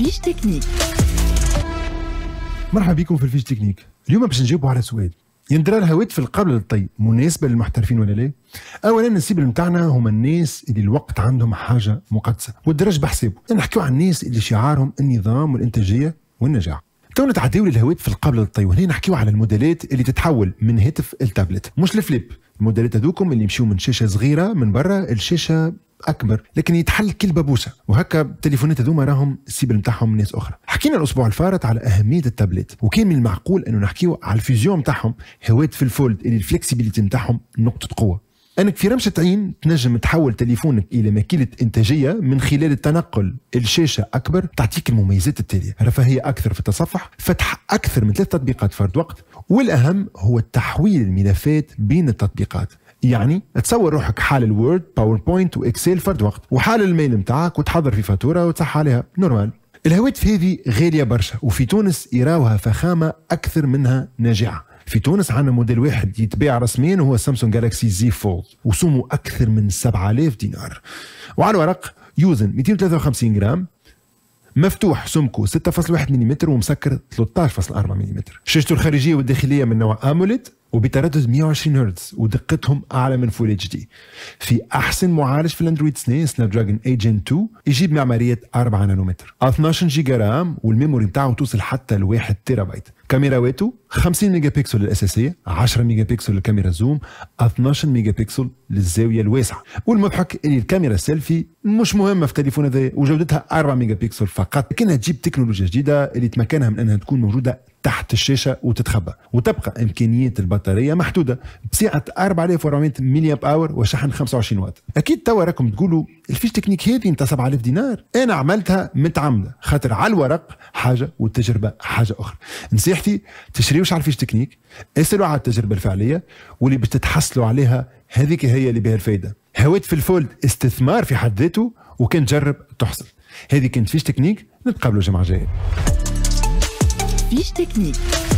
الفيش تكنيك مرحبا بكم في الفيش تكنيك اليوم باش نجاوبوا على سؤال يندرى الهواتف القابله الطي مناسبه للمحترفين ولا لا؟ اولا النسيب نتاعنا هما الناس اللي الوقت عندهم حاجه مقدسه والدرج بحسابه نحكيو عن الناس اللي شعارهم النظام والانتاجيه والنجاح تو نتعداو للهواتف القابله للطي وهنا نحكيو على الموديلات اللي تتحول من هاتف التابلت مش الفليب الموديلات هذوكم اللي يمشيو من شاشه صغيره من برا لشاشه اكبر لكن يتحل كل بابوسه وهكا التليفونات هذوما راهم السيبل نتاعهم ناس اخرى حكينا الاسبوع الفارط على اهميه التابلت وكان من المعقول انه نحكيو على الفيزيون نتاعهم هوات في الفولد اللي الفلكسيبيليتي نتاعهم نقطه قوه انك في رمشه عين تنجم تحول تليفونك الى ماكينه انتاجيه من خلال التنقل الشاشه اكبر تعطيك المميزات التاليه رفاهيه اكثر في التصفح فتح اكثر من ثلاث تطبيقات فرد وقت والاهم هو تحويل الملفات بين التطبيقات يعني تصور روحك حال الوورد باوربوينت واكسل فرد وقت وحال الميل نتاعك وتحضر في فاتوره وتصح عليها نورمال الهواتف هذه غاليه برشا وفي تونس يراوها فخامه اكثر منها ناجعه في تونس عندنا موديل واحد يتباع رسميا وهو سامسونج جالاكسي زي فولد وسمو اكثر من 7000 دينار وعلى الورق يوزن 253 جرام مفتوح سمكه 6.1 ملم ومسكر 13.4 ملم شاشته الخارجيه والداخليه من نوع اموليد وبتردد 120 هرتز ودقتهم اعلى من فول اتش دي في احسن معالج في الاندرويد 2 سناب دراجون ايجن 2 يجيب معماريه 4 نانومتر 12 جيجا رام والميموري بتاعه توصل حتى ل 1 تيرا تيرابايت كاميراته 50 ميجا بكسل الاساسيه 10 ميجا بكسل الكاميرا زوم 12 ميجا بكسل للزاويه الواسعه والمضحك ان الكاميرا السيلفي مش مهمه في تليفون هذا وجودتها 4 ميجا بيكسل فقط لكنها تجيب تكنولوجيا جديده اللي تمكنها من انها تكون موجوده تحت الشاشه وتتخبى وتبقى إمكانية البطاريه محدوده بسعه 4400 ملي باور وشحن 25 واط اكيد توا راكم تقولوا الفيش تكنيك هذه نتاع 7000 دينار انا عملتها متعمده خاطر على الورق حاجه والتجربه حاجه اخرى نصيحتي تشريوش على الفيش تكنيك اسالوا على التجربه الفعليه واللي باش تتحصلوا عليها هذيك هي اللي بها الفايده هويت في الفولد استثمار في حد ذاته وكان تجرب تحصل هذه كانت فيش تكنيك نتقابلوا الجمعه الجايه فيش تكنيك